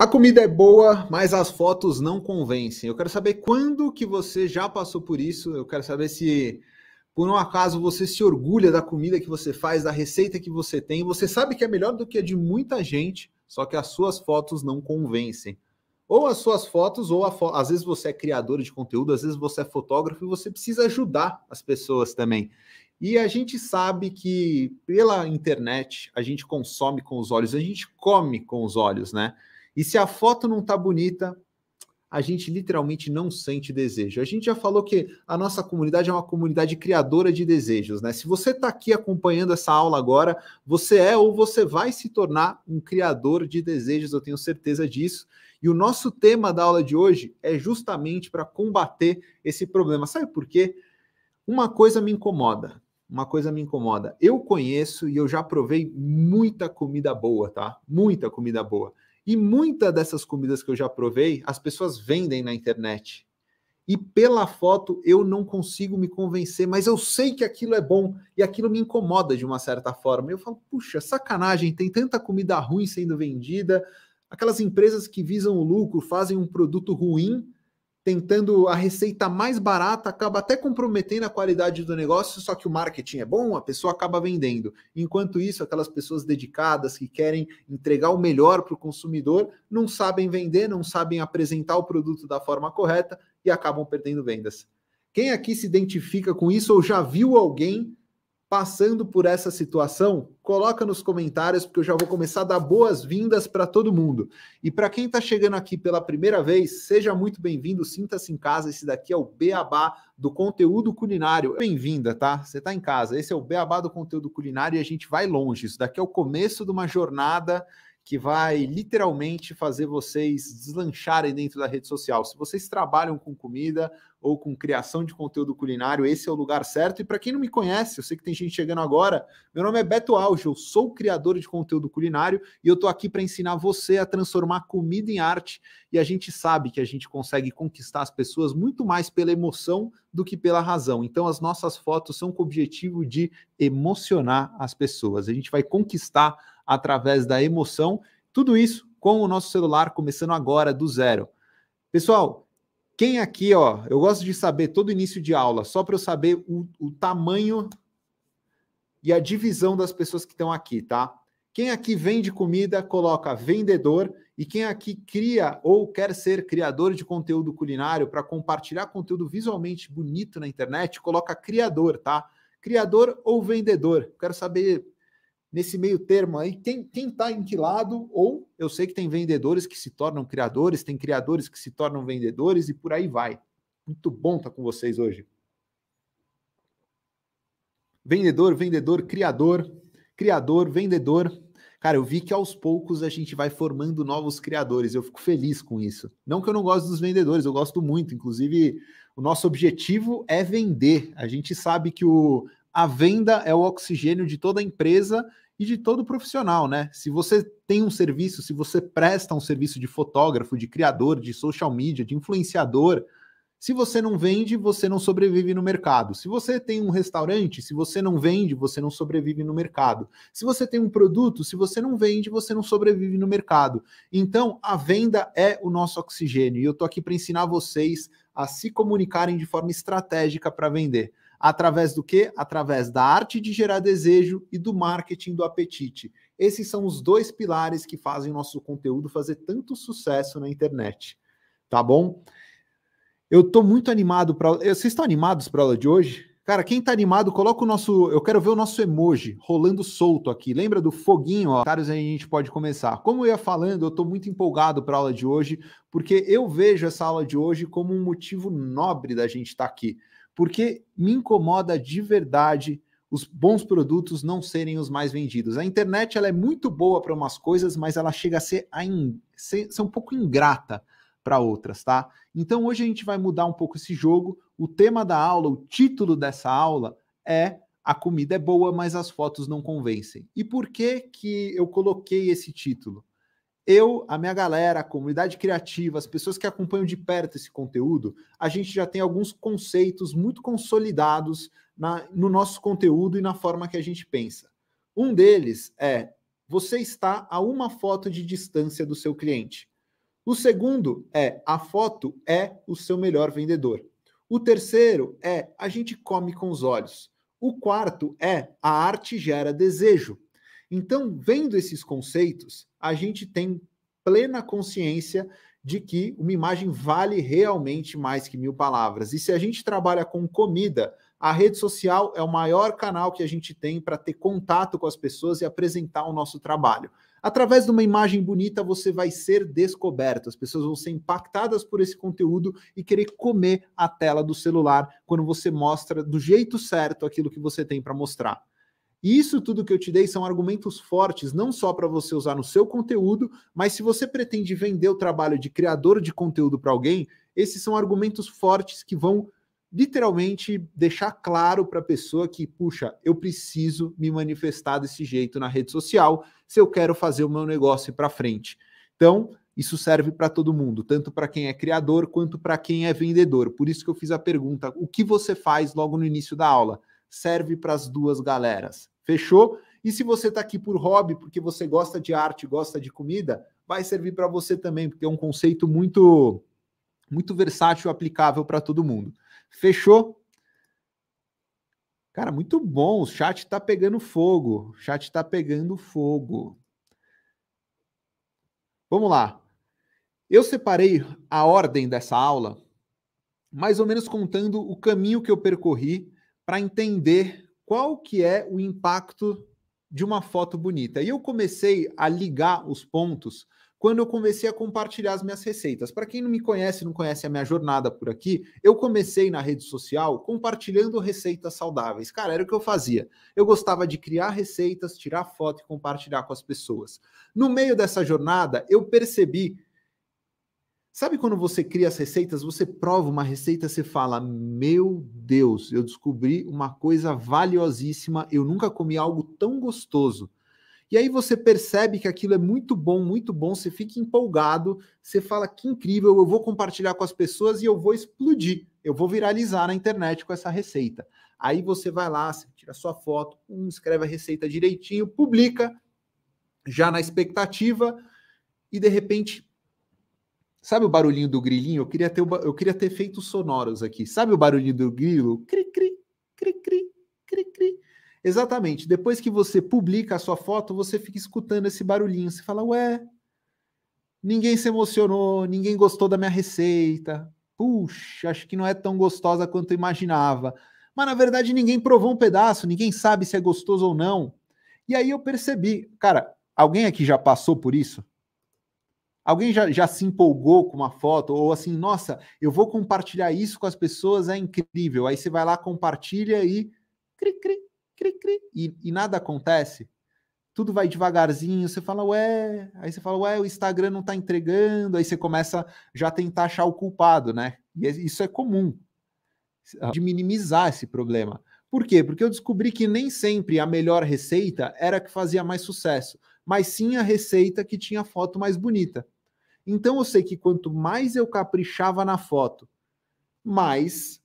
A comida é boa, mas as fotos não convencem. Eu quero saber quando que você já passou por isso. Eu quero saber se por um acaso você se orgulha da comida que você faz, da receita que você tem. Você sabe que é melhor do que a de muita gente, só que as suas fotos não convencem. Ou as suas fotos, ou fo... às vezes você é criador de conteúdo, às vezes você é fotógrafo e você precisa ajudar as pessoas também. E a gente sabe que pela internet a gente consome com os olhos, a gente come com os olhos, né? E se a foto não tá bonita, a gente literalmente não sente desejo. A gente já falou que a nossa comunidade é uma comunidade criadora de desejos, né? Se você está aqui acompanhando essa aula agora, você é ou você vai se tornar um criador de desejos, eu tenho certeza disso. E o nosso tema da aula de hoje é justamente para combater esse problema. Sabe por quê? Uma coisa me incomoda. Uma coisa me incomoda. Eu conheço e eu já provei muita comida boa, tá? Muita comida boa. E muita dessas comidas que eu já provei, as pessoas vendem na internet. E pela foto eu não consigo me convencer, mas eu sei que aquilo é bom e aquilo me incomoda de uma certa forma. Eu falo, puxa, sacanagem, tem tanta comida ruim sendo vendida, aquelas empresas que visam o lucro fazem um produto ruim tentando a receita mais barata, acaba até comprometendo a qualidade do negócio, só que o marketing é bom, a pessoa acaba vendendo. Enquanto isso, aquelas pessoas dedicadas que querem entregar o melhor para o consumidor não sabem vender, não sabem apresentar o produto da forma correta e acabam perdendo vendas. Quem aqui se identifica com isso ou já viu alguém passando por essa situação, coloca nos comentários, porque eu já vou começar a dar boas-vindas para todo mundo. E para quem está chegando aqui pela primeira vez, seja muito bem-vindo, sinta-se em casa. Esse daqui é o Beabá do conteúdo culinário. Bem-vinda, tá? Você está em casa. Esse é o Beabá do conteúdo culinário e a gente vai longe. Isso daqui é o começo de uma jornada que vai literalmente fazer vocês deslancharem dentro da rede social. Se vocês trabalham com comida ou com criação de conteúdo culinário, esse é o lugar certo. E para quem não me conhece, eu sei que tem gente chegando agora, meu nome é Beto Alge, eu sou criador de conteúdo culinário e eu estou aqui para ensinar você a transformar comida em arte. E a gente sabe que a gente consegue conquistar as pessoas muito mais pela emoção do que pela razão. Então as nossas fotos são com o objetivo de emocionar as pessoas. A gente vai conquistar através da emoção. Tudo isso com o nosso celular começando agora do zero. Pessoal, quem aqui, ó, eu gosto de saber todo início de aula, só para eu saber o, o tamanho e a divisão das pessoas que estão aqui, tá? Quem aqui vende comida, coloca vendedor. E quem aqui cria ou quer ser criador de conteúdo culinário para compartilhar conteúdo visualmente bonito na internet, coloca criador, tá? Criador ou vendedor. Quero saber nesse meio termo aí, quem, quem tá em que lado, ou eu sei que tem vendedores que se tornam criadores, tem criadores que se tornam vendedores e por aí vai. Muito bom estar tá com vocês hoje. Vendedor, vendedor, criador, criador, vendedor. Cara, eu vi que aos poucos a gente vai formando novos criadores. Eu fico feliz com isso. Não que eu não gosto dos vendedores, eu gosto muito. Inclusive, o nosso objetivo é vender. A gente sabe que o a venda é o oxigênio de toda empresa e de todo profissional, né? Se você tem um serviço, se você presta um serviço de fotógrafo, de criador, de social media, de influenciador, se você não vende, você não sobrevive no mercado. Se você tem um restaurante, se você não vende, você não sobrevive no mercado. Se você tem um produto, se você não vende, você não sobrevive no mercado. Então, a venda é o nosso oxigênio. E eu tô aqui para ensinar vocês a se comunicarem de forma estratégica para vender. Através do que? Através da arte de gerar desejo e do marketing do apetite. Esses são os dois pilares que fazem nosso conteúdo fazer tanto sucesso na internet. Tá bom? Eu tô muito animado para. Vocês estão animados para aula de hoje? Cara, quem tá animado, coloca o nosso. Eu quero ver o nosso emoji rolando solto aqui. Lembra do foguinho, ó? Caros, aí a gente pode começar. Como eu ia falando, eu tô muito empolgado para a aula de hoje, porque eu vejo essa aula de hoje como um motivo nobre da gente estar tá aqui porque me incomoda de verdade os bons produtos não serem os mais vendidos. A internet ela é muito boa para umas coisas, mas ela chega a ser, a in... ser, ser um pouco ingrata para outras, tá? Então hoje a gente vai mudar um pouco esse jogo. O tema da aula, o título dessa aula é A comida é boa, mas as fotos não convencem. E por que que eu coloquei esse título? eu, a minha galera, a comunidade criativa, as pessoas que acompanham de perto esse conteúdo, a gente já tem alguns conceitos muito consolidados na, no nosso conteúdo e na forma que a gente pensa. Um deles é: você está a uma foto de distância do seu cliente. O segundo é: a foto é o seu melhor vendedor. O terceiro é: a gente come com os olhos. O quarto é: a arte gera desejo. Então, vendo esses conceitos, a gente tem plena consciência de que uma imagem vale realmente mais que mil palavras. E se a gente trabalha com comida, a rede social é o maior canal que a gente tem para ter contato com as pessoas e apresentar o nosso trabalho. Através de uma imagem bonita, você vai ser descoberto. As pessoas vão ser impactadas por esse conteúdo e querer comer a tela do celular quando você mostra do jeito certo aquilo que você tem para mostrar. Isso tudo que eu te dei são argumentos fortes, não só para você usar no seu conteúdo, mas se você pretende vender o trabalho de criador de conteúdo para alguém, esses são argumentos fortes que vão literalmente deixar claro para a pessoa que, puxa, eu preciso me manifestar desse jeito na rede social se eu quero fazer o meu negócio para frente. Então, isso serve para todo mundo, tanto para quem é criador quanto para quem é vendedor. Por isso que eu fiz a pergunta: o que você faz logo no início da aula? Serve para as duas galeras. Fechou? E se você está aqui por hobby, porque você gosta de arte, gosta de comida, vai servir para você também, porque é um conceito muito muito versátil, aplicável para todo mundo. Fechou? Cara, muito bom. O chat está pegando fogo. O chat está pegando fogo. Vamos lá. Eu separei a ordem dessa aula mais ou menos contando o caminho que eu percorri para entender qual que é o impacto de uma foto bonita. E eu comecei a ligar os pontos quando eu comecei a compartilhar as minhas receitas. Para quem não me conhece, não conhece a minha jornada por aqui, eu comecei na rede social compartilhando receitas saudáveis. Cara, era o que eu fazia. Eu gostava de criar receitas, tirar foto e compartilhar com as pessoas. No meio dessa jornada, eu percebi Sabe quando você cria as receitas, você prova uma receita, você fala: Meu Deus, eu descobri uma coisa valiosíssima, eu nunca comi algo tão gostoso. E aí você percebe que aquilo é muito bom, muito bom, você fica empolgado, você fala: Que incrível, eu vou compartilhar com as pessoas e eu vou explodir, eu vou viralizar na internet com essa receita. Aí você vai lá, você tira sua foto, um, escreve a receita direitinho, publica, já na expectativa, e de repente Sabe o barulhinho do grilinho? Eu queria ter, eu queria ter feito sonoros aqui. Sabe o barulhinho do grilo? Cri, cri, cri, cri, cri, cri. Exatamente. Depois que você publica a sua foto, você fica escutando esse barulhinho. Você fala, ué, ninguém se emocionou, ninguém gostou da minha receita. Puxa, acho que não é tão gostosa quanto eu imaginava. Mas na verdade ninguém provou um pedaço, ninguém sabe se é gostoso ou não. E aí eu percebi, cara, alguém aqui já passou por isso? Alguém já, já se empolgou com uma foto, ou assim, nossa, eu vou compartilhar isso com as pessoas, é incrível. Aí você vai lá, compartilha e. Cri, cri, cri, cri, e, e nada acontece. Tudo vai devagarzinho, você fala, ué, aí você fala, ué, o Instagram não tá entregando, aí você começa já a tentar achar o culpado, né? E é, isso é comum ah, de minimizar esse problema. Por quê? Porque eu descobri que nem sempre a melhor receita era a que fazia mais sucesso mas sim a receita que tinha a foto mais bonita. Então eu sei que quanto mais eu caprichava na foto, mais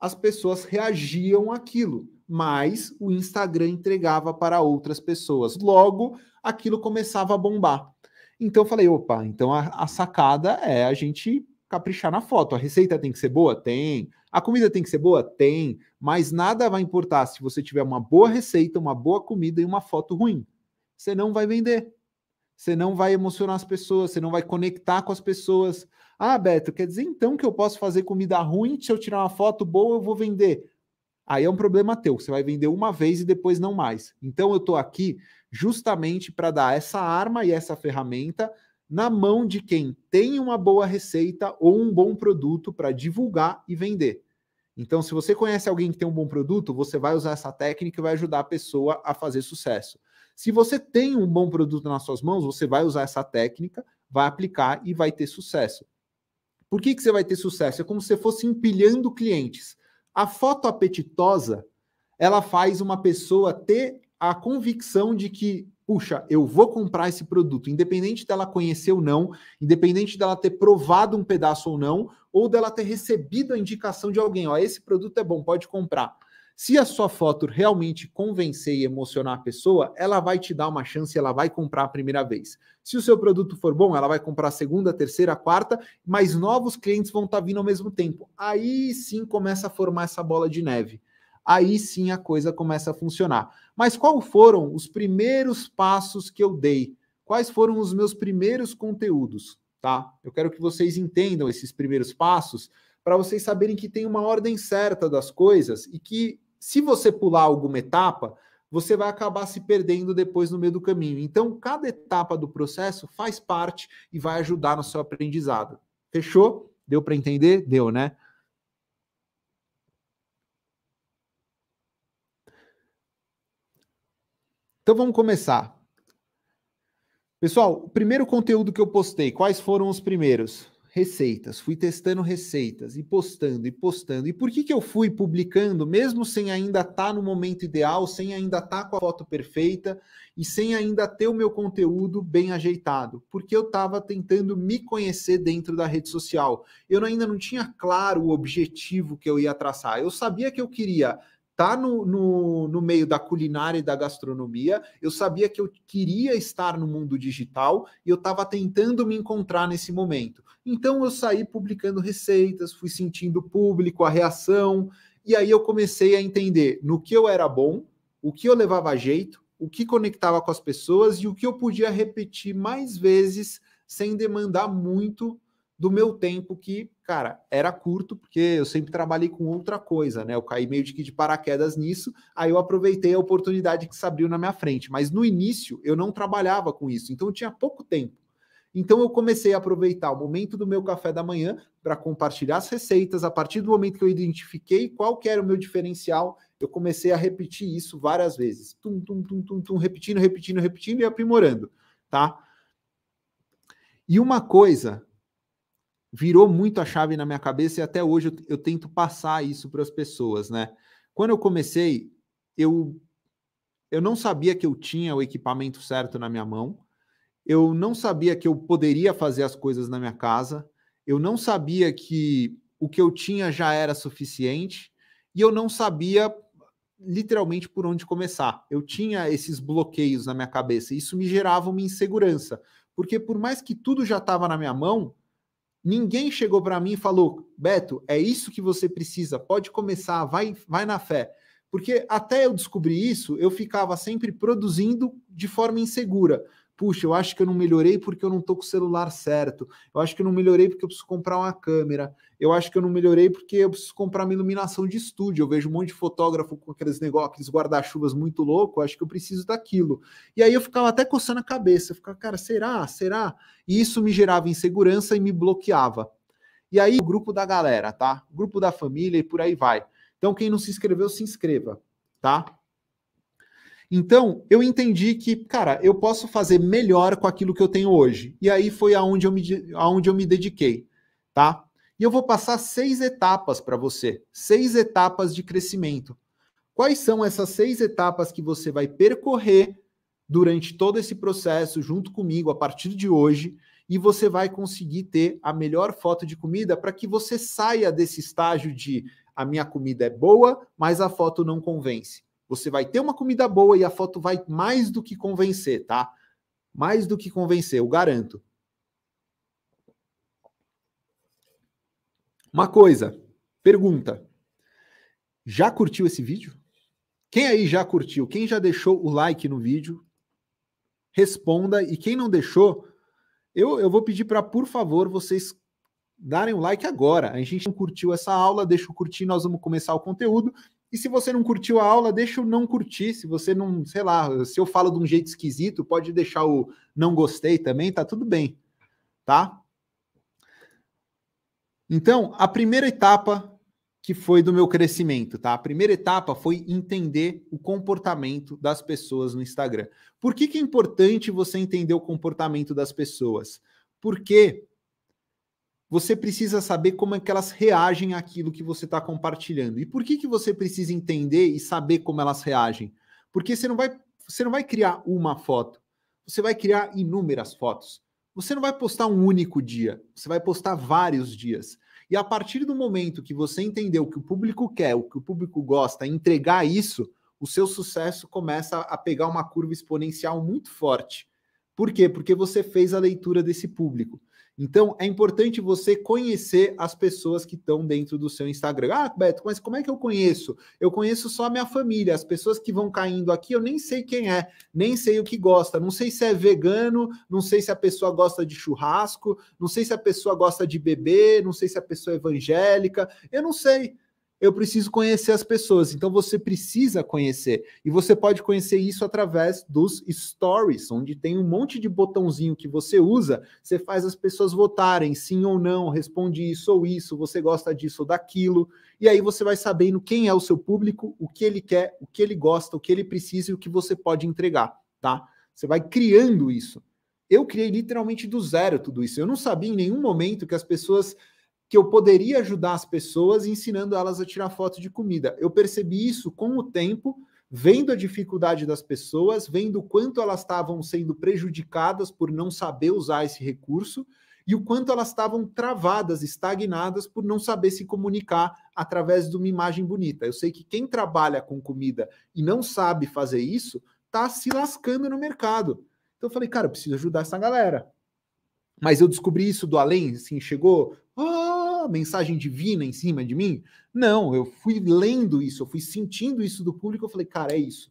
as pessoas reagiam àquilo, mais o Instagram entregava para outras pessoas. Logo, aquilo começava a bombar. Então eu falei, opa, então a, a sacada é a gente caprichar na foto. A receita tem que ser boa? Tem. A comida tem que ser boa? Tem. Mas nada vai importar se você tiver uma boa receita, uma boa comida e uma foto ruim você não vai vender. Você não vai emocionar as pessoas, você não vai conectar com as pessoas. Ah, Beto, quer dizer então que eu posso fazer comida ruim? Se eu tirar uma foto boa, eu vou vender. Aí é um problema teu, você vai vender uma vez e depois não mais. Então eu estou aqui justamente para dar essa arma e essa ferramenta na mão de quem tem uma boa receita ou um bom produto para divulgar e vender. Então, se você conhece alguém que tem um bom produto, você vai usar essa técnica e vai ajudar a pessoa a fazer sucesso. Se você tem um bom produto nas suas mãos, você vai usar essa técnica, vai aplicar e vai ter sucesso. Por que, que você vai ter sucesso? É como se você fosse empilhando clientes. A foto apetitosa, ela faz uma pessoa ter a convicção de que, puxa, eu vou comprar esse produto, independente dela conhecer ou não, independente dela ter provado um pedaço ou não, ou dela ter recebido a indicação de alguém, ó, esse produto é bom, pode comprar. Se a sua foto realmente convencer e emocionar a pessoa, ela vai te dar uma chance, ela vai comprar a primeira vez. Se o seu produto for bom, ela vai comprar a segunda, a terceira, a quarta, mas novos clientes vão estar tá vindo ao mesmo tempo. Aí sim começa a formar essa bola de neve. Aí sim a coisa começa a funcionar. Mas quais foram os primeiros passos que eu dei? Quais foram os meus primeiros conteúdos? Tá? Eu quero que vocês entendam esses primeiros passos para vocês saberem que tem uma ordem certa das coisas e que se você pular alguma etapa, você vai acabar se perdendo depois no meio do caminho. Então, cada etapa do processo faz parte e vai ajudar no seu aprendizado. Fechou? Deu para entender? Deu, né? Então vamos começar. Pessoal, o primeiro conteúdo que eu postei, quais foram os primeiros? receitas, fui testando receitas e postando e postando. E por que, que eu fui publicando, mesmo sem ainda estar tá no momento ideal, sem ainda estar tá com a foto perfeita e sem ainda ter o meu conteúdo bem ajeitado? Porque eu estava tentando me conhecer dentro da rede social. Eu ainda não tinha claro o objetivo que eu ia traçar. Eu sabia que eu queria tá no, no, no, meio da culinária e da gastronomia, eu sabia que eu queria estar no mundo digital e eu estava tentando me encontrar nesse momento. Então eu saí publicando receitas, fui sentindo o público, a reação, e aí eu comecei a entender no que eu era bom, o que eu levava jeito, o que conectava com as pessoas e o que eu podia repetir mais vezes sem demandar muito do meu tempo que, cara, era curto, porque eu sempre trabalhei com outra coisa, né? Eu caí meio de que de paraquedas nisso, aí eu aproveitei a oportunidade que se abriu na minha frente. Mas no início eu não trabalhava com isso, então eu tinha pouco tempo. Então eu comecei a aproveitar o momento do meu café da manhã para compartilhar as receitas. A partir do momento que eu identifiquei qual que era o meu diferencial, eu comecei a repetir isso várias vezes. Tum, tum, tum, tum, tum, repetindo, repetindo, repetindo e aprimorando, tá? E uma coisa virou muito a chave na minha cabeça e até hoje eu, eu tento passar isso para as pessoas, né? Quando eu comecei, eu eu não sabia que eu tinha o equipamento certo na minha mão. Eu não sabia que eu poderia fazer as coisas na minha casa. Eu não sabia que o que eu tinha já era suficiente e eu não sabia literalmente por onde começar. Eu tinha esses bloqueios na minha cabeça. e Isso me gerava uma insegurança, porque por mais que tudo já estava na minha mão, Ninguém chegou para mim e falou: "Beto, é isso que você precisa, pode começar, vai, vai na fé". Porque até eu descobrir isso, eu ficava sempre produzindo de forma insegura puxa, eu acho que eu não melhorei porque eu não tô com o celular certo, eu acho que eu não melhorei porque eu preciso comprar uma câmera, eu acho que eu não melhorei porque eu preciso comprar uma iluminação de estúdio, eu vejo um monte de fotógrafo com aqueles negócios, aqueles guarda-chuvas muito louco, eu acho que eu preciso daquilo. E aí eu ficava até coçando a cabeça, eu ficava, cara, será? Será? E isso me gerava insegurança e me bloqueava. E aí o grupo da galera, tá? O grupo da família e por aí vai. Então quem não se inscreveu, se inscreva, tá? Então, eu entendi que, cara, eu posso fazer melhor com aquilo que eu tenho hoje. E aí foi aonde eu me, aonde eu me dediquei, tá? E eu vou passar seis etapas para você, seis etapas de crescimento. Quais são essas seis etapas que você vai percorrer durante todo esse processo junto comigo a partir de hoje e você vai conseguir ter a melhor foto de comida para que você saia desse estágio de a minha comida é boa, mas a foto não convence. Você vai ter uma comida boa e a foto vai mais do que convencer, tá? Mais do que convencer, eu garanto. Uma coisa, pergunta. Já curtiu esse vídeo? Quem aí já curtiu? Quem já deixou o like no vídeo? Responda. E quem não deixou, eu, eu vou pedir para, por favor, vocês darem o um like agora. A gente não curtiu essa aula, deixa o curtir, nós vamos começar o conteúdo. E se você não curtiu a aula, deixa o não curtir. Se você não, sei lá, se eu falo de um jeito esquisito, pode deixar o não gostei também, tá tudo bem, tá? Então, a primeira etapa que foi do meu crescimento, tá? A primeira etapa foi entender o comportamento das pessoas no Instagram. Por que, que é importante você entender o comportamento das pessoas? Porque você precisa saber como é que elas reagem àquilo que você está compartilhando. E por que, que você precisa entender e saber como elas reagem? Porque você não, vai, você não vai criar uma foto, você vai criar inúmeras fotos. Você não vai postar um único dia, você vai postar vários dias. E a partir do momento que você entendeu o que o público quer, o que o público gosta, entregar isso, o seu sucesso começa a pegar uma curva exponencial muito forte. Por quê? Porque você fez a leitura desse público. Então, é importante você conhecer as pessoas que estão dentro do seu Instagram. Ah, Beto, mas como é que eu conheço? Eu conheço só a minha família. As pessoas que vão caindo aqui, eu nem sei quem é, nem sei o que gosta. Não sei se é vegano, não sei se a pessoa gosta de churrasco, não sei se a pessoa gosta de bebê, não sei se a pessoa é evangélica. Eu não sei eu preciso conhecer as pessoas. Então você precisa conhecer. E você pode conhecer isso através dos stories, onde tem um monte de botãozinho que você usa, você faz as pessoas votarem sim ou não, responde isso ou isso, você gosta disso ou daquilo. E aí você vai sabendo quem é o seu público, o que ele quer, o que ele gosta, o que ele precisa e o que você pode entregar, tá? Você vai criando isso. Eu criei literalmente do zero tudo isso. Eu não sabia em nenhum momento que as pessoas que eu poderia ajudar as pessoas ensinando elas a tirar foto de comida. Eu percebi isso com o tempo, vendo a dificuldade das pessoas, vendo o quanto elas estavam sendo prejudicadas por não saber usar esse recurso e o quanto elas estavam travadas, estagnadas por não saber se comunicar através de uma imagem bonita. Eu sei que quem trabalha com comida e não sabe fazer isso, está se lascando no mercado. Então eu falei, cara, eu preciso ajudar essa galera. Mas eu descobri isso do além, assim, chegou, ah, mensagem divina em cima de mim? Não, eu fui lendo isso, eu fui sentindo isso do público, eu falei, cara, é isso.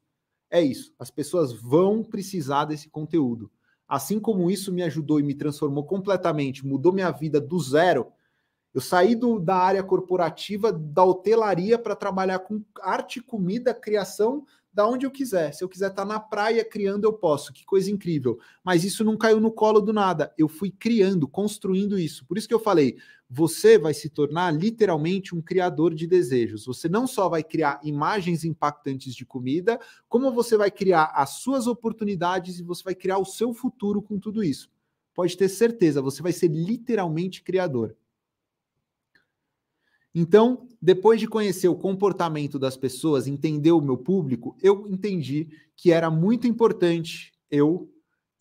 É isso. As pessoas vão precisar desse conteúdo. Assim como isso me ajudou e me transformou completamente, mudou minha vida do zero. Eu saí do, da área corporativa, da hotelaria, para trabalhar com arte, comida, criação da onde eu quiser. Se eu quiser estar tá na praia criando, eu posso. Que coisa incrível. Mas isso não caiu no colo do nada. Eu fui criando, construindo isso. Por isso que eu falei, você vai se tornar literalmente um criador de desejos. Você não só vai criar imagens impactantes de comida, como você vai criar as suas oportunidades e você vai criar o seu futuro com tudo isso. Pode ter certeza, você vai ser literalmente criador. Então, depois de conhecer o comportamento das pessoas, entender o meu público, eu entendi que era muito importante eu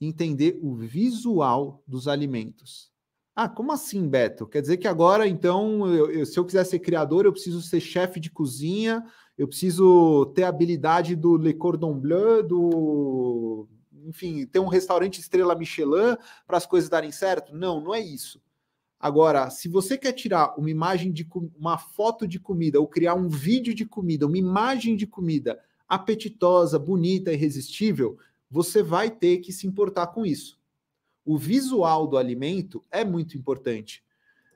entender o visual dos alimentos. Ah, como assim, Beto? Quer dizer que agora, então, eu, eu, se eu quiser ser criador, eu preciso ser chefe de cozinha, eu preciso ter a habilidade do Le Cordon Bleu, do. Enfim, ter um restaurante estrela Michelin para as coisas darem certo? Não, não é isso. Agora, se você quer tirar uma imagem de uma foto de comida ou criar um vídeo de comida, uma imagem de comida apetitosa, bonita, irresistível, você vai ter que se importar com isso. O visual do alimento é muito importante.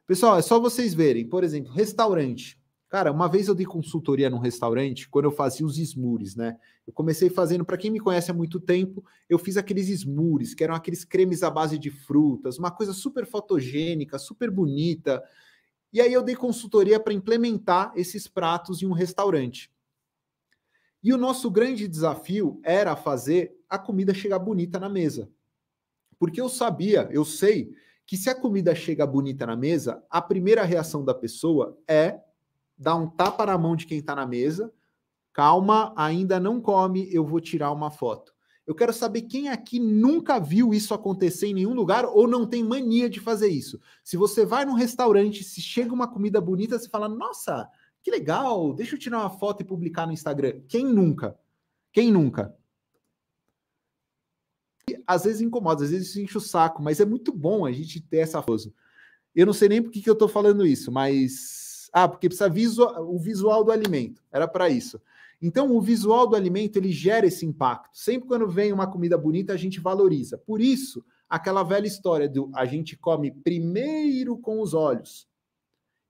Pessoal, é só vocês verem, por exemplo, restaurante. Cara, uma vez eu dei consultoria num restaurante quando eu fazia os smures, né? Eu comecei fazendo, para quem me conhece há muito tempo, eu fiz aqueles smures, que eram aqueles cremes à base de frutas, uma coisa super fotogênica, super bonita. E aí eu dei consultoria para implementar esses pratos em um restaurante. E o nosso grande desafio era fazer a comida chegar bonita na mesa. Porque eu sabia, eu sei que se a comida chega bonita na mesa, a primeira reação da pessoa é dá um tapa na mão de quem está na mesa. Calma, ainda não come, eu vou tirar uma foto. Eu quero saber quem aqui nunca viu isso acontecer em nenhum lugar ou não tem mania de fazer isso. Se você vai num restaurante, se chega uma comida bonita, você fala: "Nossa, que legal, deixa eu tirar uma foto e publicar no Instagram". Quem nunca? Quem nunca? E, às vezes incomoda, às vezes enche o saco, mas é muito bom a gente ter essa coisa. Eu não sei nem por que, que eu tô falando isso, mas ah, porque precisa visual, o visual do alimento. Era para isso. Então, o visual do alimento ele gera esse impacto. Sempre quando vem uma comida bonita, a gente valoriza. Por isso, aquela velha história do a gente come primeiro com os olhos.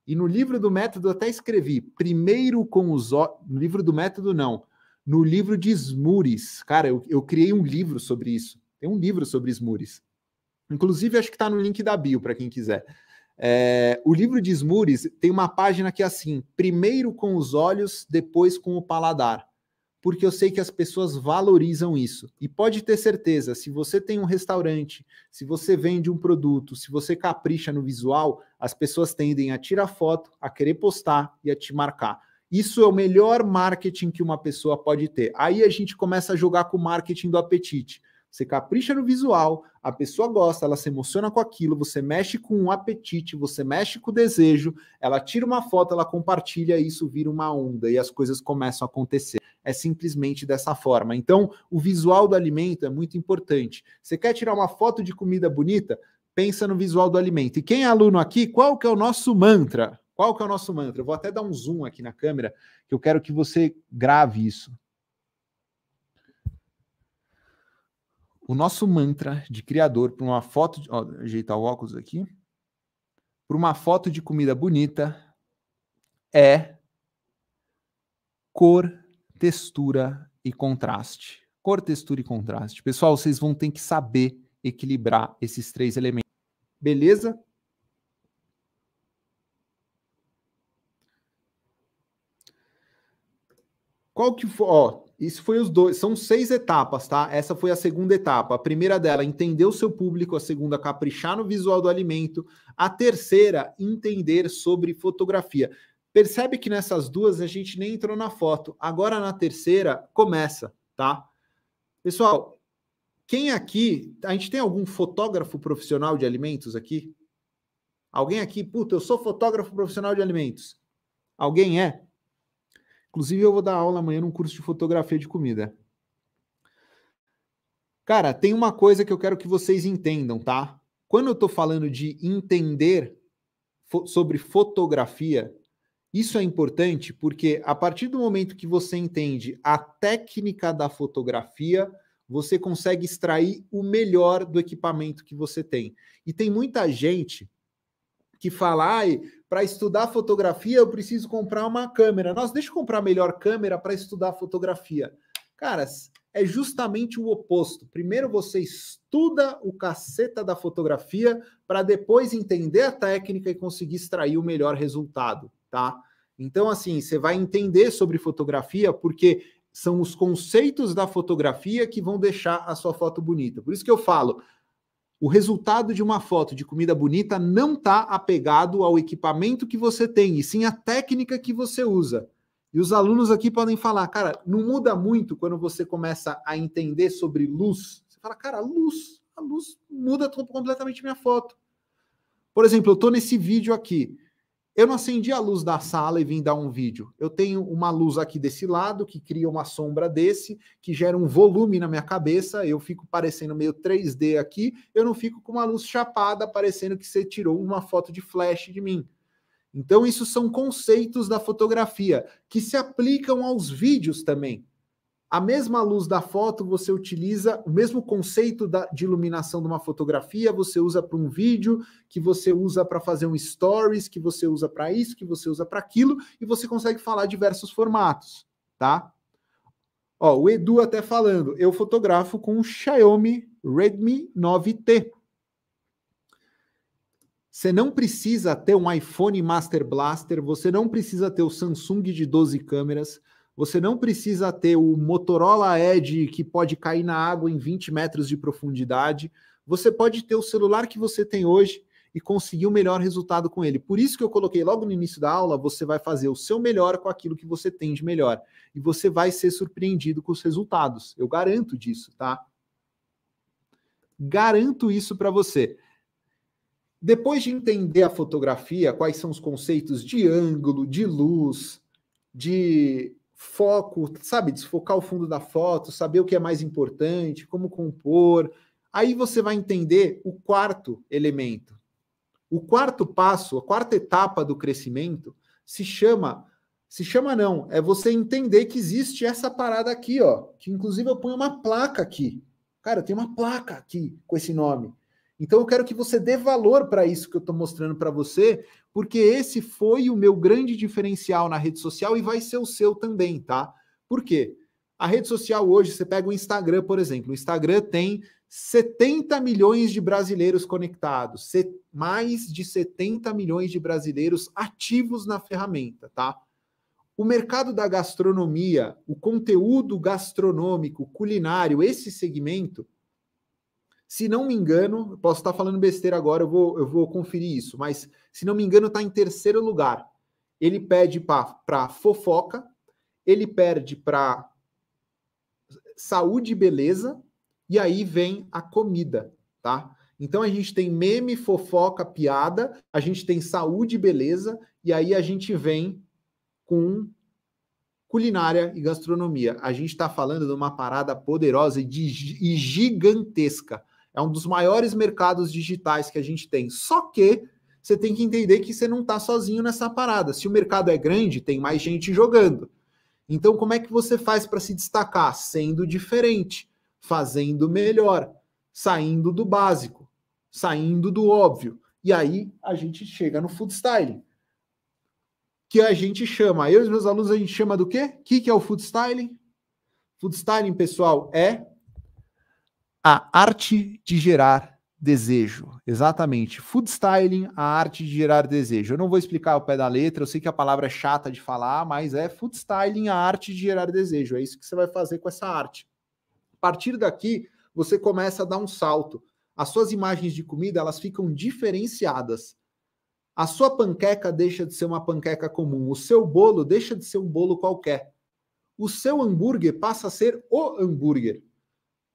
E no livro do método até escrevi primeiro com os olhos. No livro do método, não. No livro de Smures. Cara, eu, eu criei um livro sobre isso. Tem um livro sobre Smures. Inclusive, acho que está no link da bio para quem quiser. É, o livro de Smuris tem uma página que é assim: primeiro com os olhos, depois com o paladar. Porque eu sei que as pessoas valorizam isso. E pode ter certeza, se você tem um restaurante, se você vende um produto, se você capricha no visual, as pessoas tendem a tirar foto, a querer postar e a te marcar. Isso é o melhor marketing que uma pessoa pode ter. Aí a gente começa a jogar com o marketing do apetite. Você capricha no visual, a pessoa gosta, ela se emociona com aquilo, você mexe com o um apetite, você mexe com o desejo, ela tira uma foto, ela compartilha, e isso vira uma onda e as coisas começam a acontecer. É simplesmente dessa forma. Então, o visual do alimento é muito importante. Você quer tirar uma foto de comida bonita? Pensa no visual do alimento. E quem é aluno aqui, qual que é o nosso mantra? Qual que é o nosso mantra? Eu vou até dar um zoom aqui na câmera, que eu quero que você grave isso. o nosso mantra de criador para uma foto. De, ó, ajeitar o óculos aqui. Para uma foto de comida bonita é cor, textura e contraste. Cor, textura e contraste. Pessoal, vocês vão ter que saber equilibrar esses três elementos. Beleza? Qual que foi? Isso foi os dois. São seis etapas, tá? Essa foi a segunda etapa. A primeira dela, entender o seu público. A segunda, caprichar no visual do alimento. A terceira, entender sobre fotografia. Percebe que nessas duas a gente nem entrou na foto. Agora na terceira, começa, tá? Pessoal, quem aqui. A gente tem algum fotógrafo profissional de alimentos aqui? Alguém aqui? Puta, eu sou fotógrafo profissional de alimentos. Alguém é? Inclusive, eu vou dar aula amanhã num curso de fotografia de comida. Cara, tem uma coisa que eu quero que vocês entendam, tá? Quando eu estou falando de entender fo sobre fotografia, isso é importante porque a partir do momento que você entende a técnica da fotografia, você consegue extrair o melhor do equipamento que você tem. E tem muita gente que fala, ai, para estudar fotografia eu preciso comprar uma câmera. Nossa, deixa eu comprar a melhor câmera para estudar fotografia. Caras, é justamente o oposto. Primeiro você estuda o caceta da fotografia para depois entender a técnica e conseguir extrair o melhor resultado, tá? Então, assim, você vai entender sobre fotografia porque são os conceitos da fotografia que vão deixar a sua foto bonita. Por isso que eu falo, o resultado de uma foto de comida bonita não está apegado ao equipamento que você tem, e sim à técnica que você usa. E os alunos aqui podem falar, cara, não muda muito quando você começa a entender sobre luz. Você fala, cara, luz, a luz muda completamente minha foto. Por exemplo, eu estou nesse vídeo aqui. Eu não acendi a luz da sala e vim dar um vídeo. Eu tenho uma luz aqui desse lado que cria uma sombra desse, que gera um volume na minha cabeça. Eu fico parecendo meio 3D aqui. Eu não fico com uma luz chapada, parecendo que você tirou uma foto de flash de mim. Então, isso são conceitos da fotografia que se aplicam aos vídeos também a mesma luz da foto você utiliza, o mesmo conceito da, de iluminação de uma fotografia você usa para um vídeo, que você usa para fazer um stories, que você usa para isso, que você usa para aquilo, e você consegue falar diversos formatos, tá? Ó, o Edu até falando, eu fotografo com o Xiaomi Redmi 9T. Você não precisa ter um iPhone Master Blaster, você não precisa ter o Samsung de 12 câmeras, você não precisa ter o Motorola Edge que pode cair na água em 20 metros de profundidade. Você pode ter o celular que você tem hoje e conseguir o melhor resultado com ele. Por isso que eu coloquei logo no início da aula, você vai fazer o seu melhor com aquilo que você tem de melhor e você vai ser surpreendido com os resultados. Eu garanto disso, tá? Garanto isso para você. Depois de entender a fotografia, quais são os conceitos de ângulo, de luz, de foco, sabe? Desfocar o fundo da foto, saber o que é mais importante, como compor. Aí você vai entender o quarto elemento. O quarto passo, a quarta etapa do crescimento se chama se chama não, é você entender que existe essa parada aqui, ó, que inclusive eu ponho uma placa aqui. Cara, tem uma placa aqui com esse nome. Então eu quero que você dê valor para isso que eu estou mostrando para você, porque esse foi o meu grande diferencial na rede social e vai ser o seu também, tá? Por quê? A rede social hoje, você pega o Instagram, por exemplo. O Instagram tem 70 milhões de brasileiros conectados, mais de 70 milhões de brasileiros ativos na ferramenta, tá? O mercado da gastronomia, o conteúdo gastronômico, culinário, esse segmento, se não me engano, posso estar falando besteira agora, eu vou, eu vou conferir isso, mas se não me engano, está em terceiro lugar. Ele pede para fofoca, ele perde para saúde e beleza, e aí vem a comida, tá? Então a gente tem meme, fofoca, piada, a gente tem saúde e beleza, e aí a gente vem com culinária e gastronomia. A gente está falando de uma parada poderosa e, e gigantesca. É um dos maiores mercados digitais que a gente tem. Só que você tem que entender que você não está sozinho nessa parada. Se o mercado é grande, tem mais gente jogando. Então, como é que você faz para se destacar? Sendo diferente, fazendo melhor, saindo do básico, saindo do óbvio. E aí a gente chega no food styling. Que a gente chama, eu e os meus alunos, a gente chama do quê? O que, que é o food styling? Food styling, pessoal, é a arte de gerar desejo. Exatamente. Food styling, a arte de gerar desejo. Eu não vou explicar o pé da letra, eu sei que a palavra é chata de falar, mas é food styling, a arte de gerar desejo. É isso que você vai fazer com essa arte. A partir daqui, você começa a dar um salto. As suas imagens de comida, elas ficam diferenciadas. A sua panqueca deixa de ser uma panqueca comum, o seu bolo deixa de ser um bolo qualquer. O seu hambúrguer passa a ser o hambúrguer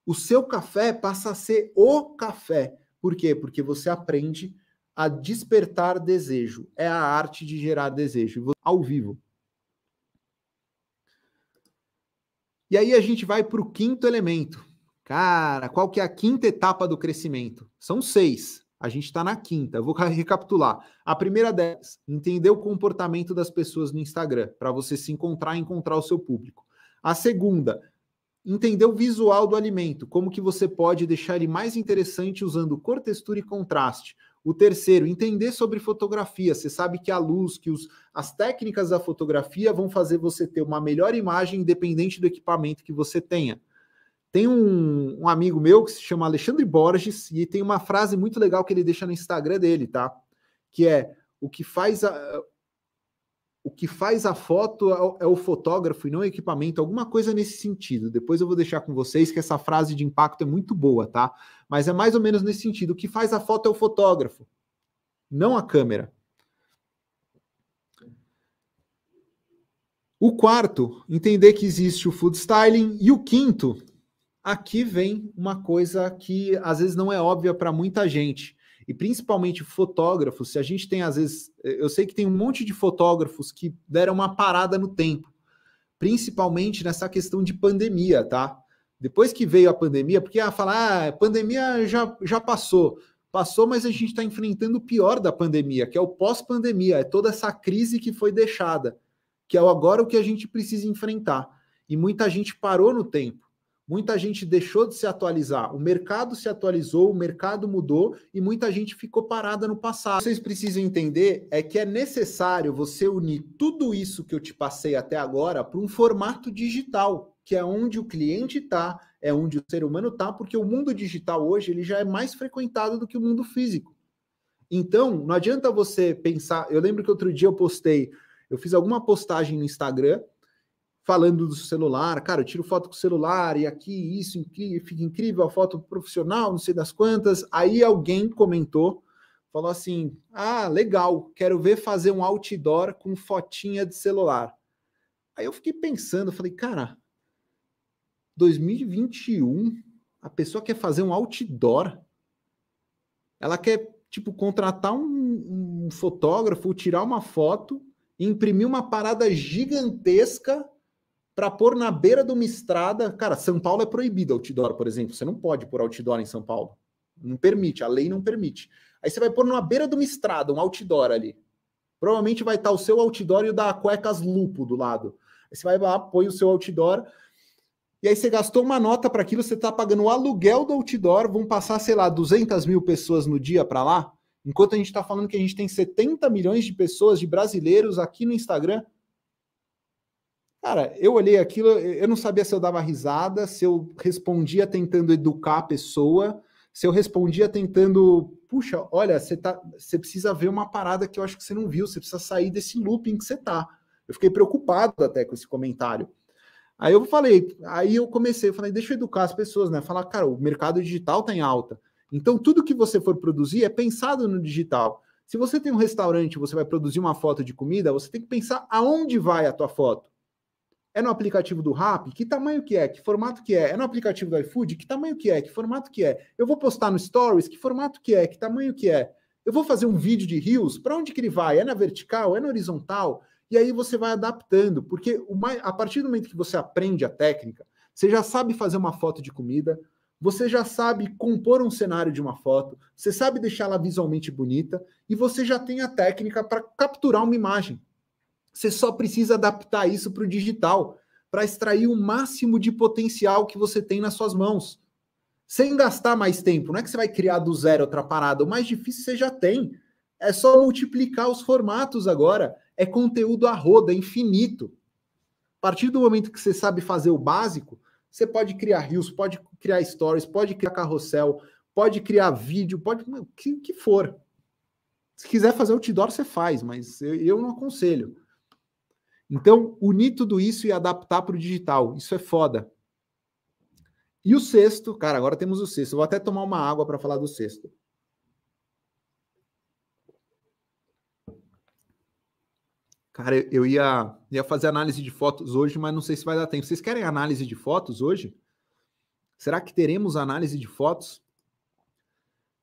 o seu café passa a ser o café. Por quê? Porque você aprende a despertar desejo. É a arte de gerar desejo ao vivo. E aí a gente vai para o quinto elemento. Cara, qual que é a quinta etapa do crescimento? São seis. A gente está na quinta. Eu vou recapitular. A primeira delas, entender o comportamento das pessoas no Instagram, para você se encontrar e encontrar o seu público. A segunda, entender o visual do alimento, como que você pode deixar ele mais interessante usando cor, textura e contraste. O terceiro, entender sobre fotografia. Você sabe que a luz, que os, as técnicas da fotografia vão fazer você ter uma melhor imagem, independente do equipamento que você tenha. Tem um, um amigo meu que se chama Alexandre Borges e tem uma frase muito legal que ele deixa no Instagram dele, tá? Que é o que faz a, o que faz a foto é, é o fotógrafo e não o equipamento, alguma coisa nesse sentido. Depois eu vou deixar com vocês que essa frase de impacto é muito boa, tá? Mas é mais ou menos nesse sentido. O que faz a foto é o fotógrafo, não a câmera. O quarto, entender que existe o food styling. E o quinto, aqui vem uma coisa que às vezes não é óbvia para muita gente e principalmente fotógrafos, se a gente tem às vezes, eh, eu sei que tem um monte de fotógrafos que deram uma parada no tempo, principalmente nessa questão de pandemia, tá? Depois que veio a pandemia, porque a ah, falar, ah, pandemia já, já passou. Passou, mas a gente está enfrentando o pior da pandemia, que é o pós-pandemia, é toda essa crise que foi deixada, que é agora o que a gente precisa enfrentar. E muita gente parou no tempo. Muita gente deixou de se atualizar. O mercado se atualizou, o mercado mudou e muita gente ficou parada no passado. Vocês precisam entender é que é necessário você unir tudo isso que eu te passei até agora para um formato digital, que é onde o cliente está, é onde o ser humano está, porque o mundo digital hoje ele já é mais frequentado do que o mundo físico. Então, não adianta você pensar. Eu lembro que outro dia eu postei, eu fiz alguma postagem no Instagram falando do celular, cara, eu tiro foto com o celular e aqui isso fica incrível a foto profissional, não sei das quantas. Aí alguém comentou, falou assim: "Ah, legal, quero ver fazer um outdoor com fotinha de celular". Aí eu fiquei pensando, falei: "Cara, 2021, a pessoa quer fazer um outdoor. Ela quer tipo contratar um, um fotógrafo, tirar uma foto, imprimir uma parada gigantesca para pôr na beira de uma estrada. Cara, São Paulo é proibido outdoor, por exemplo. Você não pode pôr outdoor em São Paulo. Não permite, a lei não permite. Aí você vai pôr na beira de uma estrada, um outdoor ali. Provavelmente vai estar o seu outdoor e o da Cuecas Lupo do lado. Aí você vai lá, põe o seu outdoor. E aí você gastou uma nota para aquilo, você está pagando o aluguel do outdoor, vão passar, sei lá, 200 mil pessoas no dia para lá. Enquanto a gente está falando que a gente tem 70 milhões de pessoas, de brasileiros aqui no Instagram, Cara, eu olhei aquilo, eu não sabia se eu dava risada, se eu respondia tentando educar a pessoa, se eu respondia tentando, puxa, olha, você tá, você precisa ver uma parada que eu acho que você não viu, você precisa sair desse looping que você tá. Eu fiquei preocupado até com esse comentário. Aí eu falei, aí eu comecei, eu falei, deixa eu educar as pessoas, né? Falar, cara, o mercado digital tá em alta. Então tudo que você for produzir é pensado no digital. Se você tem um restaurante, você vai produzir uma foto de comida, você tem que pensar aonde vai a tua foto é no aplicativo do Rap? Que tamanho que é? Que formato que é? É no aplicativo do iFood? Que tamanho que é? Que formato que é? Eu vou postar no Stories? Que formato que é? Que tamanho que é? Eu vou fazer um vídeo de rios? Para onde que ele vai? É na vertical? É na horizontal? E aí você vai adaptando, porque a partir do momento que você aprende a técnica, você já sabe fazer uma foto de comida, você já sabe compor um cenário de uma foto, você sabe deixar ela visualmente bonita e você já tem a técnica para capturar uma imagem. Você só precisa adaptar isso para o digital, para extrair o máximo de potencial que você tem nas suas mãos. Sem gastar mais tempo. Não é que você vai criar do zero outra parada. O mais difícil você já tem. É só multiplicar os formatos agora. É conteúdo a roda, é infinito. A partir do momento que você sabe fazer o básico, você pode criar rios, pode criar stories, pode criar carrossel, pode criar vídeo, pode. O que, que for. Se quiser fazer outdoor, você faz, mas eu, eu não aconselho. Então, unir tudo isso e adaptar para o digital, isso é foda. E o sexto, cara, agora temos o sexto. Eu vou até tomar uma água para falar do sexto. Cara, eu ia, ia fazer análise de fotos hoje, mas não sei se vai dar tempo. Vocês querem análise de fotos hoje? Será que teremos análise de fotos?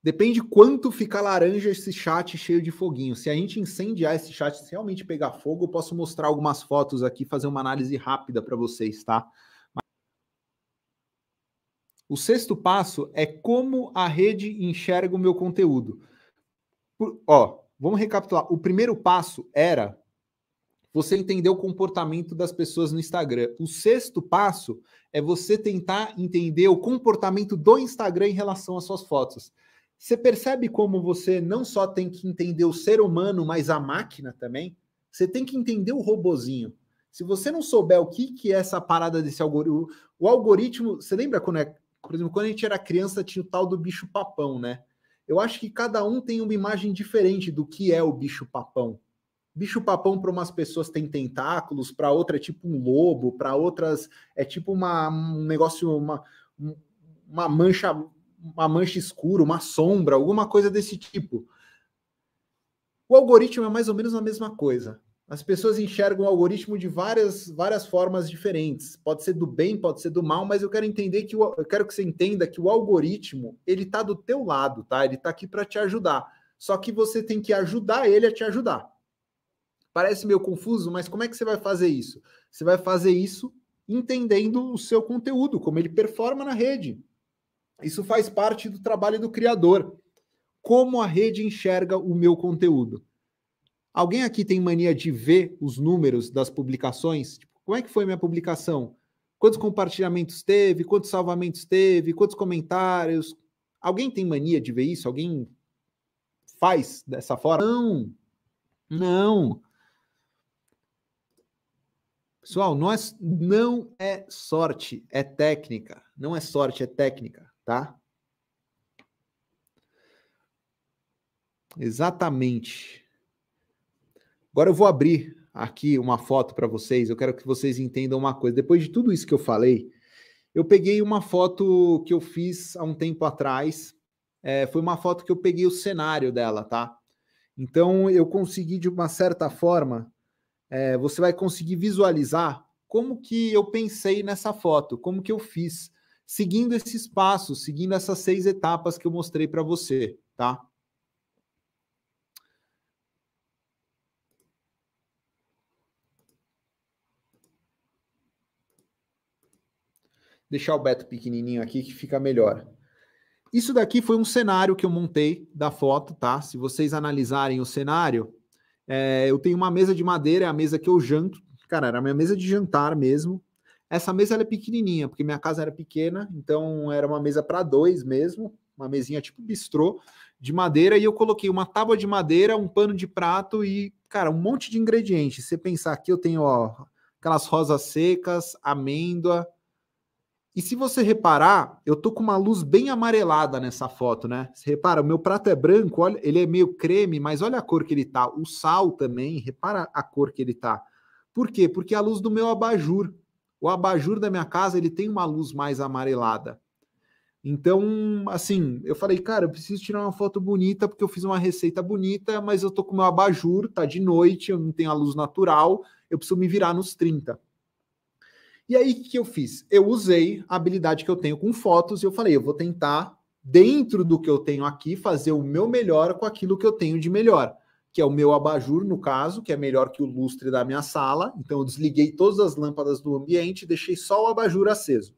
Depende quanto fica laranja esse chat cheio de foguinho. Se a gente incendiar esse chat, se realmente pegar fogo, eu posso mostrar algumas fotos aqui, fazer uma análise rápida para vocês, tá? O sexto passo é como a rede enxerga o meu conteúdo. Por, ó, vamos recapitular. O primeiro passo era você entender o comportamento das pessoas no Instagram. O sexto passo é você tentar entender o comportamento do Instagram em relação às suas fotos. Você percebe como você não só tem que entender o ser humano, mas a máquina também? Você tem que entender o robozinho. Se você não souber o que, que é essa parada desse algoritmo. O algoritmo. Você lembra quando é. Por exemplo, quando a gente era criança, tinha o tal do bicho papão, né? Eu acho que cada um tem uma imagem diferente do que é o bicho papão. Bicho papão para umas pessoas tem tentáculos, para outra é tipo um lobo, para outras é tipo uma, um negócio, uma, uma mancha uma mancha escura, uma sombra, alguma coisa desse tipo. O algoritmo é mais ou menos a mesma coisa. As pessoas enxergam o algoritmo de várias, várias formas diferentes. Pode ser do bem, pode ser do mal, mas eu quero entender que o, eu quero que você entenda que o algoritmo ele está do teu lado, tá? Ele está aqui para te ajudar. Só que você tem que ajudar ele a te ajudar. Parece meio confuso, mas como é que você vai fazer isso? Você vai fazer isso entendendo o seu conteúdo, como ele performa na rede. Isso faz parte do trabalho do criador. Como a rede enxerga o meu conteúdo? Alguém aqui tem mania de ver os números das publicações? Tipo, como é que foi minha publicação? Quantos compartilhamentos teve? Quantos salvamentos teve? Quantos comentários? Alguém tem mania de ver isso? Alguém faz dessa forma? Não. Não. Pessoal, nós não é sorte, é técnica. Não é sorte, é técnica tá? Exatamente. Agora eu vou abrir aqui uma foto para vocês. Eu quero que vocês entendam uma coisa. Depois de tudo isso que eu falei, eu peguei uma foto que eu fiz há um tempo atrás. É, foi uma foto que eu peguei o cenário dela, tá? Então eu consegui de uma certa forma, é, você vai conseguir visualizar como que eu pensei nessa foto, como que eu fiz seguindo esses passos, seguindo essas seis etapas que eu mostrei para você, tá? Deixar o Beto pequenininho aqui que fica melhor. Isso daqui foi um cenário que eu montei da foto, tá? Se vocês analisarem o cenário, é, eu tenho uma mesa de madeira, é a mesa que eu janto. Cara, era a minha mesa de jantar mesmo. Essa mesa é pequenininha, porque minha casa era pequena, então era uma mesa para dois mesmo, uma mesinha tipo bistrô de madeira e eu coloquei uma tábua de madeira, um pano de prato e, cara, um monte de ingredientes. Você pensar aqui, eu tenho, ó, aquelas rosas secas, amêndoa. E se você reparar, eu tô com uma luz bem amarelada nessa foto, né? Você repara, o meu prato é branco, olha, ele é meio creme, mas olha a cor que ele tá. O sal também, repara a cor que ele tá. Por quê? Porque é a luz do meu abajur. O abajur da minha casa, ele tem uma luz mais amarelada. Então, assim, eu falei, cara, eu preciso tirar uma foto bonita porque eu fiz uma receita bonita, mas eu tô com meu abajur, tá de noite, eu não tenho a luz natural, eu preciso me virar nos 30. E aí, o que eu fiz? Eu usei a habilidade que eu tenho com fotos e eu falei, eu vou tentar, dentro do que eu tenho aqui, fazer o meu melhor com aquilo que eu tenho de melhor que é o meu abajur, no caso, que é melhor que o lustre da minha sala. Então, eu desliguei todas as lâmpadas do ambiente, deixei só o abajur aceso.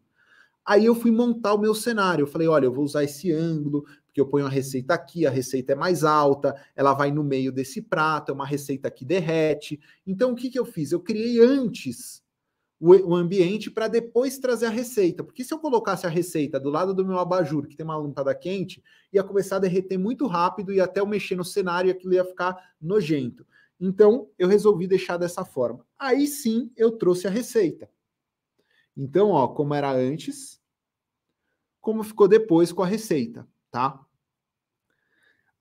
Aí eu fui montar o meu cenário. Eu falei, olha, eu vou usar esse ângulo, porque eu ponho a receita aqui, a receita é mais alta, ela vai no meio desse prato, é uma receita que derrete. Então, o que, que eu fiz? Eu criei antes o, ambiente para depois trazer a receita. Porque se eu colocasse a receita do lado do meu abajur, que tem uma lâmpada quente, ia começar a derreter muito rápido e até eu mexer no cenário aquilo ia ficar nojento. Então, eu resolvi deixar dessa forma. Aí sim, eu trouxe a receita. Então, ó, como era antes, como ficou depois com a receita, tá?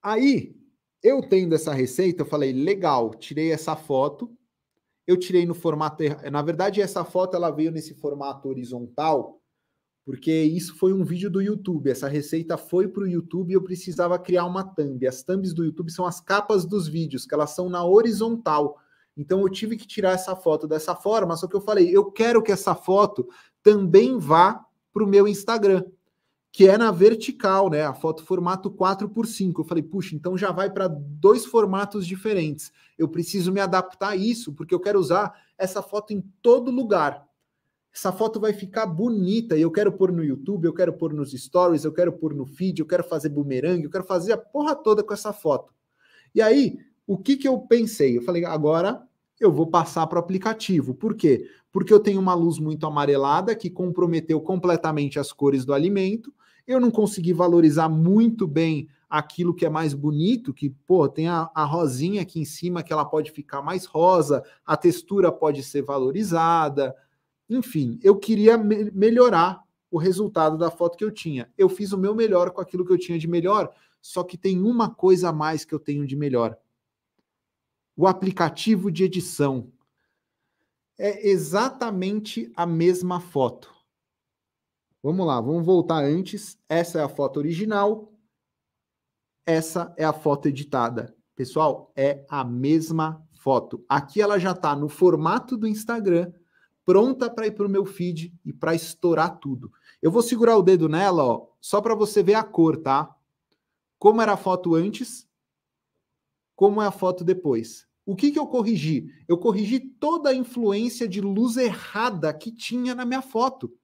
Aí, eu tendo essa receita, eu falei, legal, tirei essa foto, eu tirei no formato. Na verdade, essa foto ela veio nesse formato horizontal, porque isso foi um vídeo do YouTube. Essa receita foi para o YouTube e eu precisava criar uma thumb. As thumbs do YouTube são as capas dos vídeos, que elas são na horizontal. Então eu tive que tirar essa foto dessa forma, só que eu falei, eu quero que essa foto também vá para o meu Instagram que é na vertical, né? A foto formato 4x5. Eu falei, puxa, então já vai para dois formatos diferentes. Eu preciso me adaptar a isso, porque eu quero usar essa foto em todo lugar. Essa foto vai ficar bonita e eu quero pôr no YouTube, eu quero pôr nos stories, eu quero pôr no feed, eu quero fazer bumerangue, eu quero fazer a porra toda com essa foto. E aí, o que que eu pensei? Eu falei, agora eu vou passar para o aplicativo. Por quê? Porque eu tenho uma luz muito amarelada que comprometeu completamente as cores do alimento eu não consegui valorizar muito bem aquilo que é mais bonito, que, pô, tem a, a rosinha aqui em cima que ela pode ficar mais rosa, a textura pode ser valorizada. Enfim, eu queria me melhorar o resultado da foto que eu tinha. Eu fiz o meu melhor com aquilo que eu tinha de melhor, só que tem uma coisa a mais que eu tenho de melhor. O aplicativo de edição. É exatamente a mesma foto Vamos lá, vamos voltar antes. Essa é a foto original. Essa é a foto editada. Pessoal, é a mesma foto. Aqui ela já está no formato do Instagram, pronta para ir para o meu feed e para estourar tudo. Eu vou segurar o dedo nela, ó, só para você ver a cor, tá? Como era a foto antes, como é a foto depois. O que, que eu corrigi? Eu corrigi toda a influência de luz errada que tinha na minha foto.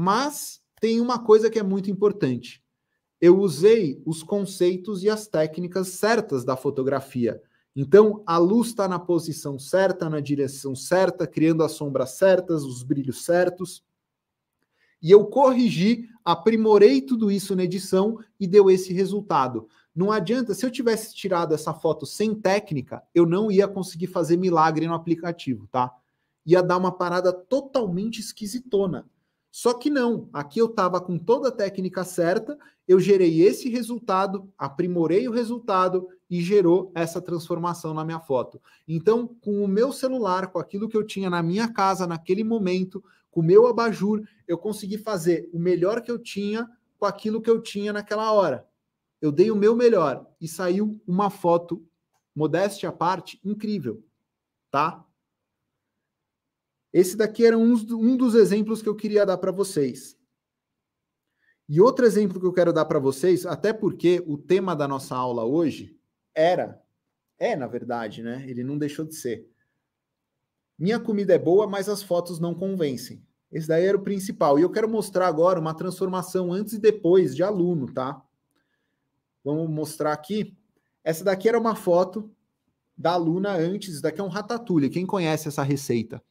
Mas tem uma coisa que é muito importante. Eu usei os conceitos e as técnicas certas da fotografia. Então, a luz está na posição certa, na direção certa, criando as sombras certas, os brilhos certos. E eu corrigi, aprimorei tudo isso na edição e deu esse resultado. Não adianta, se eu tivesse tirado essa foto sem técnica, eu não ia conseguir fazer milagre no aplicativo, tá? Ia dar uma parada totalmente esquisitona. Só que não, aqui eu estava com toda a técnica certa, eu gerei esse resultado, aprimorei o resultado e gerou essa transformação na minha foto. Então, com o meu celular, com aquilo que eu tinha na minha casa naquele momento, com o meu abajur, eu consegui fazer o melhor que eu tinha com aquilo que eu tinha naquela hora. Eu dei o meu melhor e saiu uma foto, modéstia à parte, incrível, tá? Esse daqui era um, um dos exemplos que eu queria dar para vocês. E outro exemplo que eu quero dar para vocês, até porque o tema da nossa aula hoje era, é na verdade, né? Ele não deixou de ser. Minha comida é boa, mas as fotos não convencem. Esse daí era o principal. E eu quero mostrar agora uma transformação antes e depois de aluno, tá? Vamos mostrar aqui. Essa daqui era uma foto da aluna antes. Isso daqui é um ratatouille. Quem conhece essa receita?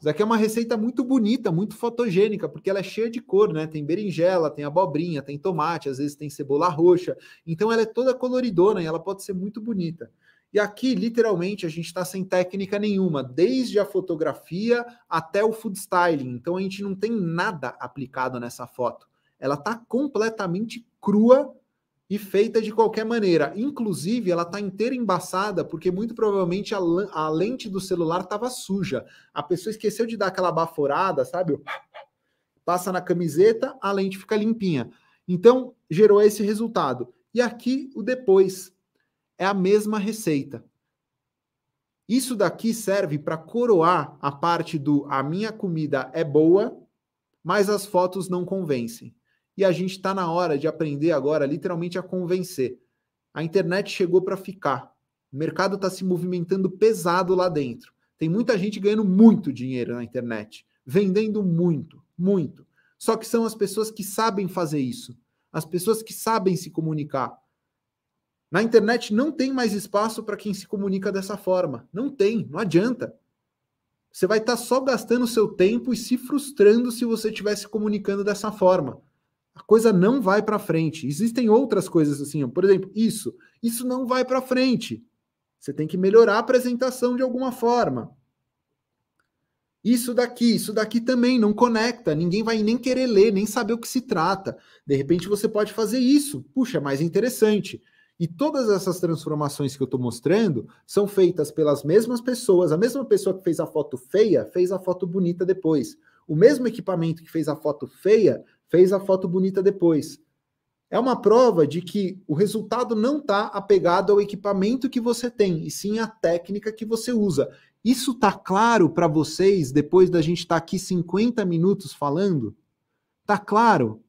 Isso aqui é uma receita muito bonita, muito fotogênica, porque ela é cheia de cor, né? Tem berinjela, tem abobrinha, tem tomate, às vezes tem cebola roxa. Então ela é toda coloridona e ela pode ser muito bonita. E aqui, literalmente, a gente está sem técnica nenhuma, desde a fotografia até o food styling. Então a gente não tem nada aplicado nessa foto. Ela está completamente crua e feita de qualquer maneira. Inclusive, ela está inteira embaçada, porque muito provavelmente a, a lente do celular estava suja. A pessoa esqueceu de dar aquela baforada, sabe? Passa na camiseta, a lente fica limpinha. Então, gerou esse resultado. E aqui o depois. É a mesma receita. Isso daqui serve para coroar a parte do a minha comida é boa, mas as fotos não convencem e a gente está na hora de aprender agora, literalmente, a convencer. A internet chegou para ficar. O mercado está se movimentando pesado lá dentro. Tem muita gente ganhando muito dinheiro na internet, vendendo muito, muito. Só que são as pessoas que sabem fazer isso, as pessoas que sabem se comunicar. Na internet não tem mais espaço para quem se comunica dessa forma. Não tem, não adianta. Você vai estar tá só gastando seu tempo e se frustrando se você estiver se comunicando dessa forma a coisa não vai para frente. Existem outras coisas assim, por exemplo, isso, isso não vai para frente. Você tem que melhorar a apresentação de alguma forma. Isso daqui, isso daqui também não conecta, ninguém vai nem querer ler, nem saber o que se trata. De repente você pode fazer isso, puxa, é mais interessante. E todas essas transformações que eu estou mostrando são feitas pelas mesmas pessoas. A mesma pessoa que fez a foto feia fez a foto bonita depois. O mesmo equipamento que fez a foto feia fez a foto bonita depois. É uma prova de que o resultado não está apegado ao equipamento que você tem, e sim à técnica que você usa. Isso tá claro para vocês depois da gente estar tá aqui 50 minutos falando? Tá claro?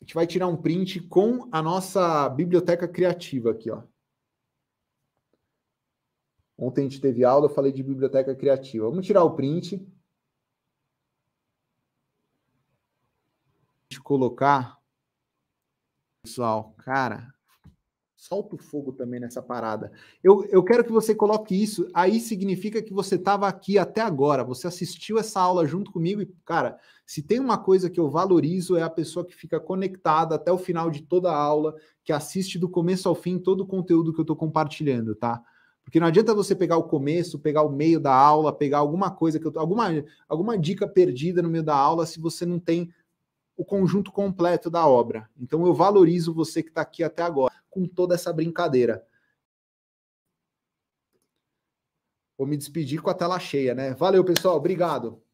A gente vai tirar um print com a nossa biblioteca criativa aqui, ó. Ontem a gente teve aula, eu falei de biblioteca criativa. Vamos tirar o print. colocar. Pessoal, cara, solta o fogo também nessa parada. Eu, eu quero que você coloque isso. Aí significa que você estava aqui até agora. Você assistiu essa aula junto comigo. E, cara, se tem uma coisa que eu valorizo é a pessoa que fica conectada até o final de toda a aula, que assiste do começo ao fim todo o conteúdo que eu estou compartilhando, tá? Porque não adianta você pegar o começo, pegar o meio da aula, pegar alguma coisa que eu alguma alguma dica perdida no meio da aula se você não tem o conjunto completo da obra. Então eu valorizo você que está aqui até agora com toda essa brincadeira. Vou me despedir com a tela cheia, né? Valeu, pessoal. Obrigado.